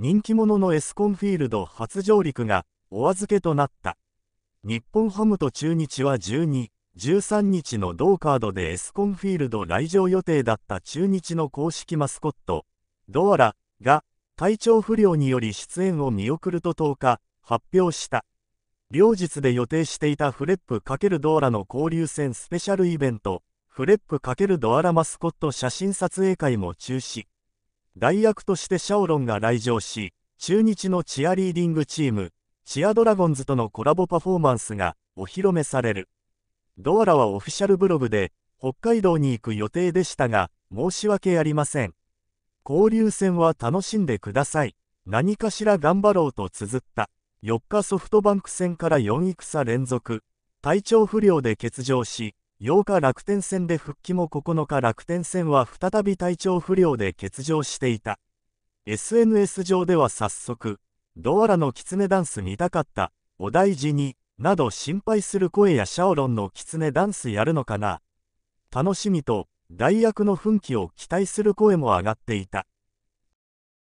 人気者のエスコンフィールド初上陸がお預けとなった。日本ハムと中日は12、13日の同カードでエスコンフィールド来場予定だった中日の公式マスコット、ドアラが体調不良により出演を見送ると10日発表した。両日で予定していたフレップ×ドアラの交流戦スペシャルイベント、フレップ×ドアラマスコット写真撮影会も中止。代役としてシャオロンが来場し、中日のチアリーディングチーム、チアドラゴンズとのコラボパフォーマンスがお披露目される。ドアラはオフィシャルブログで、北海道に行く予定でしたが、申し訳ありません。交流戦は楽しんでください。何かしら頑張ろうと綴った。4日ソフトバンク戦から4戦連続。体調不良で欠場し、8日楽天戦で復帰も9日楽天戦は再び体調不良で欠場していた SNS 上では早速ドアラの狐ダンス見たかったお大事になど心配する声やシャオロンの狐ダンスやるのかな楽しみと代役の奮起を期待する声も上がっていた